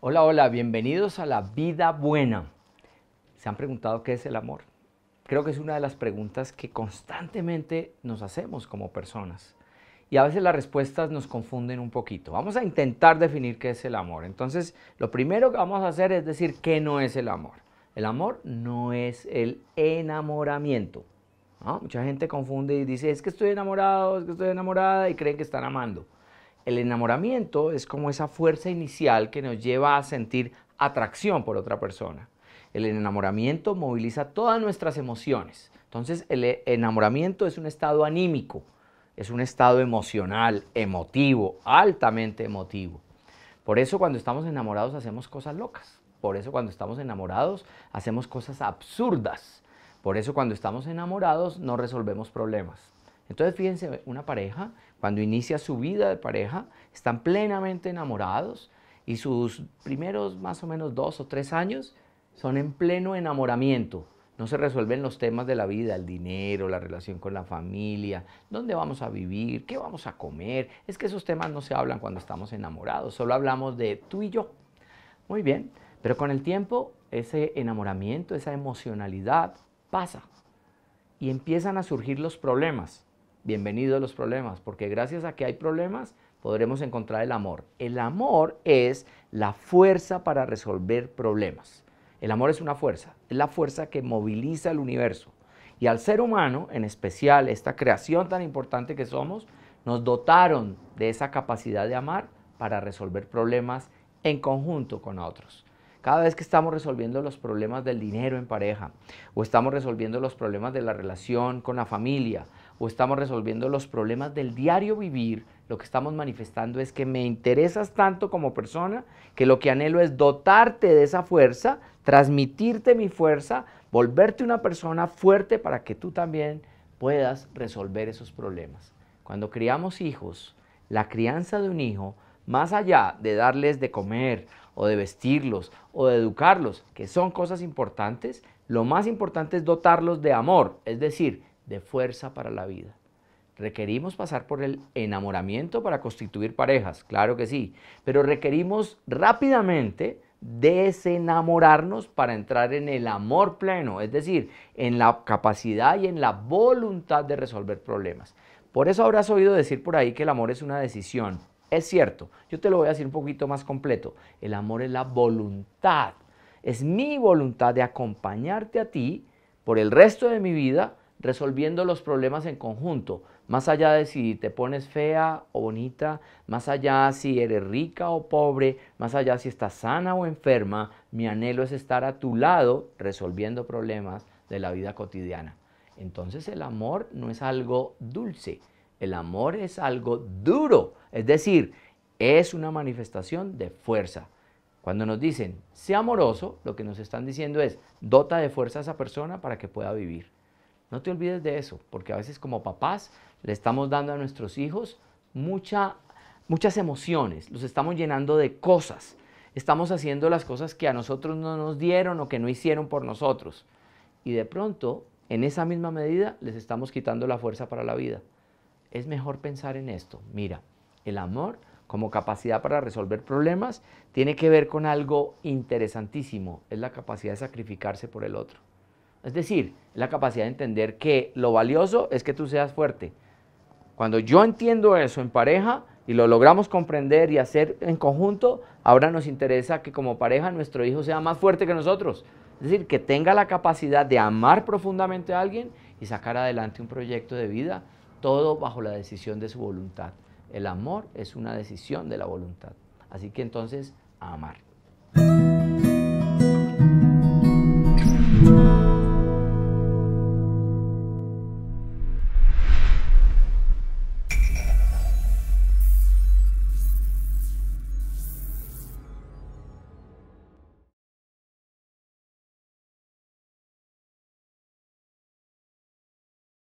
Hola, hola, bienvenidos a la vida buena. ¿Se han preguntado qué es el amor? Creo que es una de las preguntas que constantemente nos hacemos como personas. Y a veces las respuestas nos confunden un poquito. Vamos a intentar definir qué es el amor. Entonces, lo primero que vamos a hacer es decir qué no es el amor. El amor no es el enamoramiento. Mucha gente confunde y dice, es que estoy enamorado, es que estoy enamorada y creen que están amando. El enamoramiento es como esa fuerza inicial que nos lleva a sentir atracción por otra persona. El enamoramiento moviliza todas nuestras emociones. Entonces el e, enamoramiento es un estado anímico, es un estado emocional, emotivo, altamente emotivo. Por eso cuando estamos enamorados hacemos cosas locas. Por eso cuando estamos enamorados hacemos cosas absurdas. Por eso cuando estamos enamorados no resolvemos problemas. Entonces, fíjense, una pareja, cuando inicia su vida de pareja, están plenamente enamorados y sus primeros más o menos dos o tres años son en pleno enamoramiento. No se resuelven los temas de la vida, el dinero, la relación con la familia, dónde vamos a vivir, qué vamos a comer. Es que esos temas no se hablan cuando estamos enamorados, solo hablamos de tú y yo. Muy bien, pero con el tiempo ese enamoramiento, esa emocionalidad pasa y empiezan a surgir los problemas. Bienvenidos a los problemas, porque gracias a que hay problemas podremos encontrar el amor. El amor es la fuerza para resolver problemas. El amor es una fuerza, es la fuerza que moviliza el universo. Y al ser humano, en especial esta creación tan importante que somos, nos dotaron de esa capacidad de amar para resolver problemas en conjunto con otros. Cada vez que estamos resolviendo los problemas del dinero en pareja, o estamos resolviendo los problemas de la relación con la familia, o estamos resolviendo los problemas del diario vivir, lo que estamos manifestando es que me interesas tanto como persona que lo que anhelo es dotarte de esa fuerza, transmitirte mi fuerza, volverte una persona fuerte para que tú también puedas resolver esos problemas. Cuando criamos hijos, la crianza de un hijo, más allá de darles de comer o de vestirlos o de educarlos, que son cosas importantes, lo más importante es dotarlos de amor, es decir, de fuerza para la vida. Requerimos pasar por el enamoramiento para constituir parejas, claro que sí, pero requerimos rápidamente desenamorarnos para entrar en el amor pleno, es decir, en la capacidad y en la voluntad de resolver problemas. Por eso habrás oído decir por ahí que el amor es una decisión. Es cierto, yo te lo voy a decir un poquito más completo. El amor es la voluntad, es mi voluntad de acompañarte a ti por el resto de mi vida resolviendo los problemas en conjunto, más allá de si te pones fea o bonita, más allá si eres rica o pobre, más allá si estás sana o enferma, mi anhelo es estar a tu lado resolviendo problemas de la vida cotidiana. Entonces el amor no es algo dulce, el amor es algo duro, es decir, es una manifestación de fuerza. Cuando nos dicen, sea amoroso, lo que nos están diciendo es, dota de fuerza a esa persona para que pueda vivir. No te olvides de eso, porque a veces como papás le estamos dando a nuestros hijos muchas emociones, los estamos llenando de cosas, estamos haciendo las cosas que a nosotros no nos dieron o que no hicieron por nosotros. Y de pronto, en esa misma medida, les estamos quitando la fuerza para la vida. Es mejor pensar en esto. Mira, el amor como capacidad para resolver problemas tiene que ver con algo interesantísimo, es la capacidad de sacrificarse por el otro. Es decir, la capacidad de entender que lo valioso es que tú seas fuerte. Cuando yo entiendo eso en pareja y lo logramos comprender y hacer en conjunto, ahora nos interesa que como pareja nuestro hijo sea más fuerte que nosotros. Es decir, que tenga la capacidad de amar profundamente a alguien y sacar adelante un proyecto de vida, todo bajo la decisión de su voluntad. El amor es una decisión de la voluntad. Así que entonces, amar.